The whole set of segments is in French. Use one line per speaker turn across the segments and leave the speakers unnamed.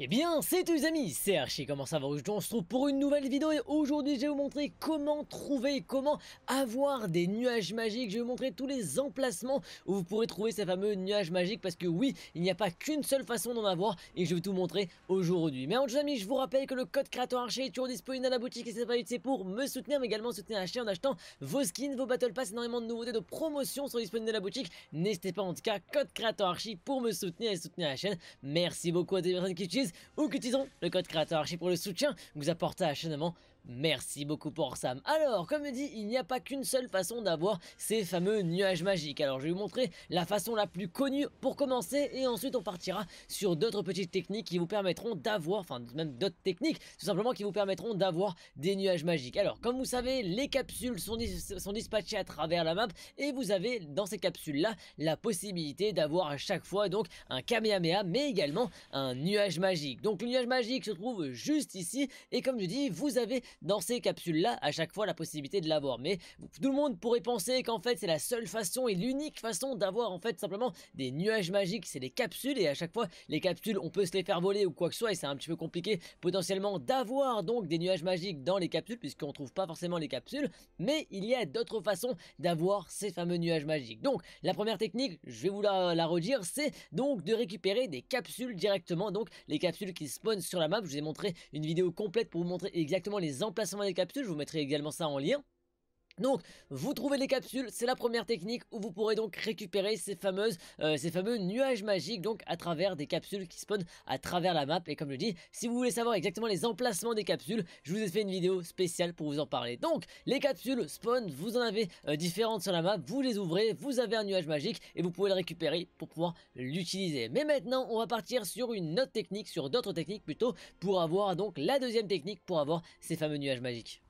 Eh bien, c'est les amis, c'est Archie, comment ça va Aujourd'hui on se retrouve pour une nouvelle vidéo et aujourd'hui je vais vous montrer comment trouver, et comment avoir des nuages magiques. Je vais vous montrer tous les emplacements où vous pourrez trouver ces fameux nuages magiques parce que oui, il n'y a pas qu'une seule façon d'en avoir et je vais tout montrer aujourd'hui. Mais en les amis, je vous rappelle que le code créateur Archie est toujours disponible dans la boutique et c'est pas c'est pour me soutenir mais également soutenir chaîne en achetant vos skins, vos battle pass, énormément de nouveautés de promotions sont disponibles dans la boutique. N'hésitez pas en tout cas, code créateur Archie pour me soutenir et soutenir la chaîne. Merci beaucoup à des les personnes qui ou qu'utilisant le code créateur archi pour le soutien que vous apportez à Merci beaucoup pour Sam. Alors, comme je dis, il n'y a pas qu'une seule façon d'avoir ces fameux nuages magiques. Alors, je vais vous montrer la façon la plus connue pour commencer et ensuite on partira sur d'autres petites techniques qui vous permettront d'avoir, enfin même d'autres techniques, tout simplement qui vous permettront d'avoir des nuages magiques. Alors, comme vous savez, les capsules sont, sont dispatchées à travers la map et vous avez dans ces capsules-là la possibilité d'avoir à chaque fois donc un Kamehameha mais également un nuage magique. Donc, le nuage magique se trouve juste ici et comme je dis, vous avez dans ces capsules-là, à chaque fois, la possibilité de l'avoir. Mais tout le monde pourrait penser qu'en fait, c'est la seule façon et l'unique façon d'avoir en fait simplement des nuages magiques, c'est les capsules. Et à chaque fois, les capsules, on peut se les faire voler ou quoi que ce soit, et c'est un petit peu compliqué potentiellement d'avoir donc des nuages magiques dans les capsules, puisqu'on trouve pas forcément les capsules. Mais il y a d'autres façons d'avoir ces fameux nuages magiques. Donc, la première technique, je vais vous la, redire, c'est donc de récupérer des capsules directement. Donc, les capsules qui spawnent sur la map. Je vous ai montré une vidéo complète pour vous montrer exactement les placement des capsules, je vous mettrai également ça en lien. Donc, vous trouvez les capsules, c'est la première technique où vous pourrez donc récupérer ces fameuses, euh, ces fameux nuages magiques, donc à travers des capsules qui spawnent à travers la map. Et comme je dis, si vous voulez savoir exactement les emplacements des capsules, je vous ai fait une vidéo spéciale pour vous en parler. Donc, les capsules spawn, vous en avez euh, différentes sur la map, vous les ouvrez, vous avez un nuage magique et vous pouvez le récupérer pour pouvoir l'utiliser. Mais maintenant, on va partir sur une autre technique, sur d'autres techniques plutôt, pour avoir donc la deuxième technique pour avoir ces fameux nuages magiques.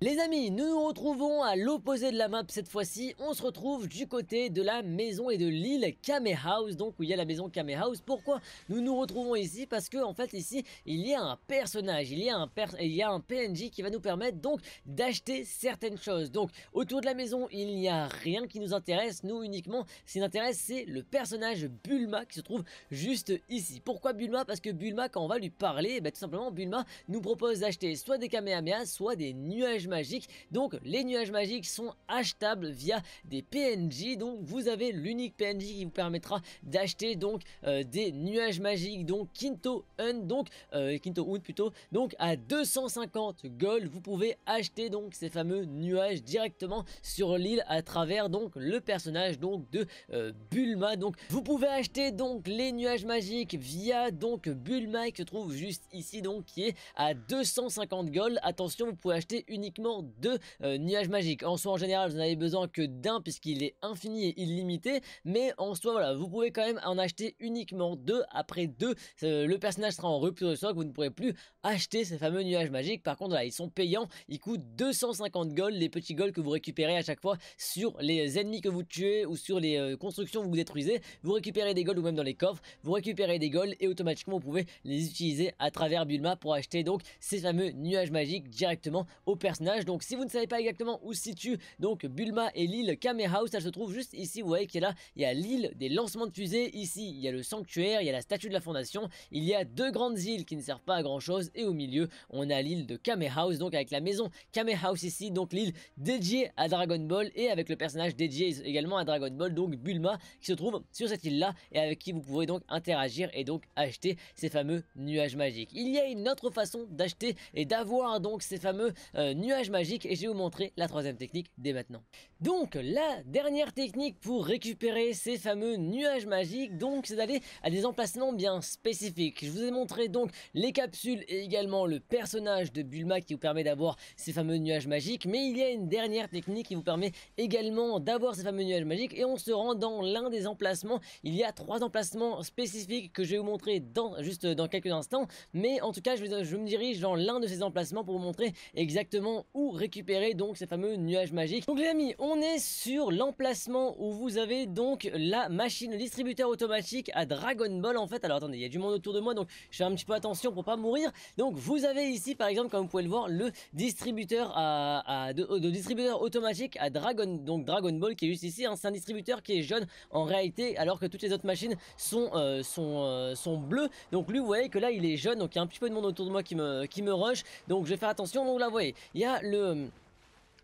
Les amis, nous nous retrouvons à l'opposé de la map cette fois-ci. On se retrouve du côté de la maison et de l'île Kame House, donc où il y a la maison Kame House. Pourquoi nous nous retrouvons ici Parce que en fait ici, il y a un personnage, il y a un, il un PNJ qui va nous permettre donc d'acheter certaines choses. Donc autour de la maison, il n'y a rien qui nous intéresse. Nous uniquement, ce qui nous intéresse, c'est le personnage Bulma qui se trouve juste ici. Pourquoi Bulma Parce que Bulma, quand on va lui parler, eh ben, tout simplement, Bulma nous propose d'acheter soit des Kamehameha, soit des nuages magique Donc les nuages magiques sont achetables via des PNJ. Donc vous avez l'unique PNJ qui vous permettra d'acheter donc euh, des nuages magiques. Donc Kinto un donc euh, Kinto Hunt plutôt. Donc à 250 gold, vous pouvez acheter donc ces fameux nuages directement sur l'île à travers donc le personnage donc de euh, Bulma. Donc vous pouvez acheter donc les nuages magiques via donc Bulma qui se trouve juste ici donc qui est à 250 gold. Attention, vous pouvez acheter uniquement uniquement deux euh, nuages magiques. En soi, en général, vous n'avez besoin que d'un puisqu'il est infini et illimité. Mais en soi, voilà, vous pouvez quand même en acheter uniquement deux. Après deux, le personnage sera en rupture de stock. Vous ne pourrez plus acheter ces fameux nuages magiques. Par contre, là, ils sont payants. Ils coûtent 250 gold, les petits golds que vous récupérez à chaque fois sur les ennemis que vous tuez ou sur les euh, constructions que vous détruisez. Vous récupérez des golds ou même dans les coffres. Vous récupérez des golds et automatiquement, vous pouvez les utiliser à travers Bulma pour acheter donc ces fameux nuages magiques directement au personnage donc si vous ne savez pas exactement où se situe donc Bulma et l'île Kame House, elle se trouve juste ici, vous voyez qu'il y a là, il y a l'île des lancements de fusées, ici il y a le sanctuaire, il y a la statue de la fondation, il y a deux grandes îles qui ne servent pas à grand chose et au milieu on a l'île de Kame House, donc avec la maison Kame House ici, donc l'île dédiée à Dragon Ball et avec le personnage dédié également à Dragon Ball, donc Bulma qui se trouve sur cette île là et avec qui vous pouvez donc interagir et donc acheter ces fameux nuages magiques. Il y a une autre façon d'acheter et d'avoir donc ces fameux euh, nuages nuage magique et je vais vous montrer la troisième technique dès maintenant. Donc la dernière technique pour récupérer ces fameux nuages magiques, donc c'est d'aller à des emplacements bien spécifiques. Je vous ai montré donc les capsules et également le personnage de Bulma qui vous permet d'avoir ces fameux nuages magiques, mais il y a une dernière technique qui vous permet également d'avoir ces fameux nuages magiques et on se rend dans l'un des emplacements. Il y a trois emplacements spécifiques que je vais vous montrer dans, juste dans quelques instants, mais en tout cas je, je me dirige dans l'un de ces emplacements pour vous montrer exactement ou récupérer donc ces fameux nuages magiques. Donc les amis, on est sur l'emplacement où vous avez donc la machine, le distributeur automatique à Dragon Ball en fait. Alors attendez, il y a du monde autour de moi donc je fais un petit peu attention pour pas mourir. Donc vous avez ici par exemple, comme vous pouvez le voir, le distributeur à, de, euh, automatique à Dragon, donc Dragon Ball qui est juste ici. Hein. C'est un distributeur qui est jaune en réalité alors que toutes les autres machines sont, euh, euh, sont, bleues. Donc lui vous voyez que là il est jaune donc il y a un petit peu de monde autour de moi qui me, qui me rush. Donc je vais faire attention. Donc là vous voyez, il y a le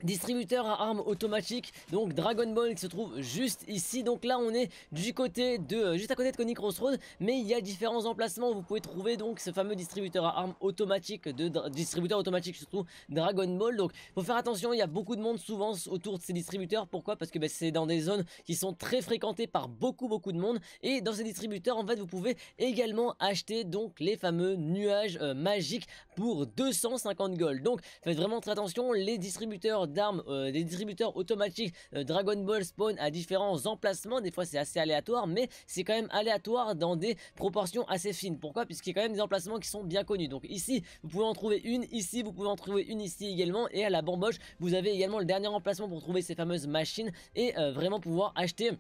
Distributeur à armes automatiques, donc Dragon Ball qui se trouve juste ici. Donc là on est du côté de, euh, juste à côté de Conic Road mais il y a différents emplacements où vous pouvez trouver donc ce fameux distributeur à armes automatique, de, distributeur automatique se trouve Dragon Ball. Donc faut faire attention, il y a beaucoup de monde souvent autour de ces distributeurs. Pourquoi Parce que ben, c'est dans des zones qui sont très fréquentées par beaucoup beaucoup de monde. Et dans ces distributeurs en fait vous pouvez également acheter donc les fameux nuages euh, magiques pour 250 gold. Donc faites vraiment très attention, les distributeurs d'armes, euh, des distributeurs automatiques euh, Dragon Ball spawn à différents emplacements. Des fois c'est assez aléatoire, mais c'est quand même aléatoire dans des proportions assez fines. Pourquoi Puisqu'il y a quand même des emplacements qui sont bien connus. Donc ici, vous pouvez en trouver une, ici, vous pouvez en trouver une ici également. Et à la bamboche, vous avez également le dernier emplacement pour trouver ces fameuses machines et euh, vraiment pouvoir acheter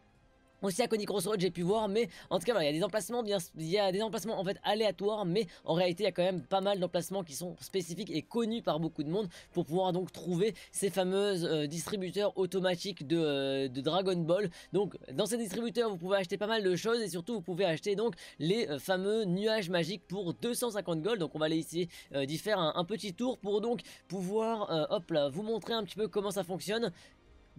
aussi à Conicross Road j'ai pu voir mais en tout cas il y a des emplacements bien il y a des emplacements en fait aléatoires mais en réalité il y a quand même pas mal d'emplacements qui sont spécifiques et connus par beaucoup de monde pour pouvoir donc trouver ces fameux euh, distributeurs automatiques euh, de, Dragon Ball donc dans ces distributeurs vous pouvez acheter pas mal de choses et surtout vous pouvez acheter donc les euh, fameux nuages magiques pour 250 gold donc on va aller essayer d'y faire un, petit tour pour donc pouvoir hop là vous montrer un petit peu comment ça fonctionne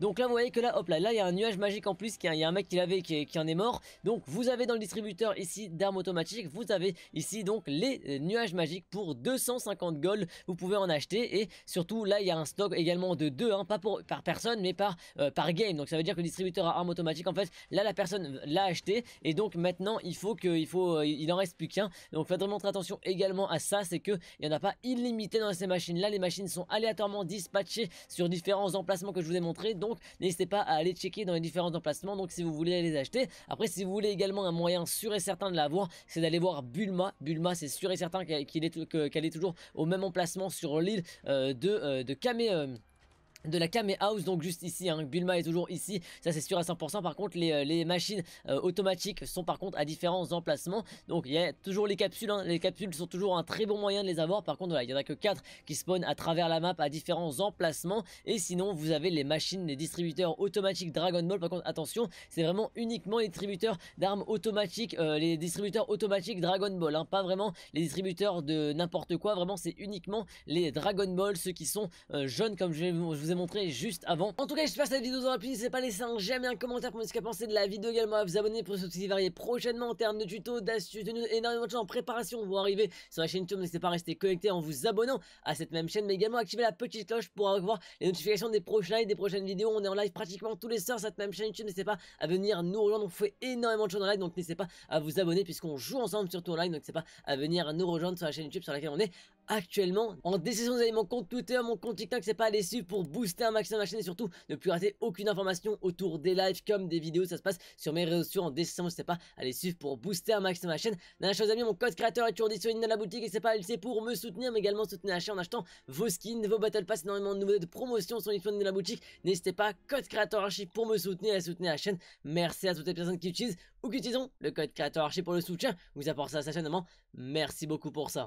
donc là vous voyez que là hop là là il y a un nuage magique en plus, il y, a un mec qui l'avait qui, qui, en est mort. Donc vous avez dans le distributeur ici d'armes automatiques, vous avez ici donc les euh, nuages magiques pour 250 gold, vous pouvez en acheter et surtout là il y a un stock également de 2, hein, pas pour, par personne mais par, euh, par game. Donc ça veut dire que le distributeur à armes automatiques en fait là la personne l'a acheté et donc maintenant il faut que il faut euh, il en reste plus qu'un. Donc faites vraiment attention également à ça, c'est que il y en a pas illimité dans ces machines là, les machines sont aléatoirement dispatchées sur différents emplacements que je vous ai montré donc donc n'hésitez pas à aller checker dans les différents emplacements, donc si vous voulez les acheter. Après, si vous voulez également un moyen sûr et certain de l'avoir, c'est d'aller voir Bulma. Bulma, c'est sûr et certain qu'elle est, toujours au même emplacement sur l'île euh, de, euh, de euh, de la cam et house donc juste ici hein. Bulma est toujours ici ça c'est sûr à 100% par contre les, euh, machines euh, automatiques sont par contre à différents emplacements donc il y a toujours les capsules hein. les capsules sont toujours un très bon moyen de les avoir par contre il y en a que 4 qui spawnent à travers la map à différents emplacements et sinon vous avez les machines les distributeurs automatiques Dragon Ball par contre attention c'est vraiment uniquement les distributeurs d'armes automatiques euh, les distributeurs automatiques Dragon Ball hein. pas vraiment les distributeurs de n'importe quoi vraiment c'est uniquement les Dragon Ball ceux qui sont jeunes comme je, je vous montrer juste avant. En tout cas, j'espère que cette vidéo vous aura plu. N'hésitez pas à laisser un j'aime et un commentaire pour me dire ce que vous de la vidéo également. À vous abonner pour qui varier prochainement en termes de tutos, d'astuces, de énormément de choses en préparation Vous arriver sur la chaîne YouTube. N'hésitez pas à rester connecté en vous abonnant à cette même chaîne, mais également activer la petite cloche pour avoir les notifications des prochains et des prochaines vidéos. On est en live pratiquement tous les soirs sur cette même chaîne YouTube. N'hésitez pas à venir nous rejoindre. On fait énormément de choses en live, donc n'hésitez pas à vous abonner puisqu'on joue ensemble surtout en live. Donc c'est pas à venir nous rejoindre sur la chaîne YouTube sur laquelle on est actuellement. En décision vous avez mon compte Twitter, mon compte TikTok, c'est pas à les suivre pour booster un maximum ma chaîne et surtout ne plus rater aucune information autour des lives comme des vidéos. Ça se passe sur mes réseaux sociaux en décision c'est pas à les suivre pour booster un maximum ma chaîne. Dernière chose, amis, mon code créateur est toujours disponible dans la boutique et c'est pas c'est pour me soutenir, mais également soutenir la chaîne en achetant vos skins, vos battle pass, énormément de nouveautés de promotion sont disponibles dans la boutique. N'hésitez pas, code créateur archi pour me soutenir et soutenir la chaîne. Merci à toutes les personnes qui utilisent ou qui utilisent le code créateur archi pour le soutien. Vous apportez ça à sa chaîne, Merci beaucoup pour ça.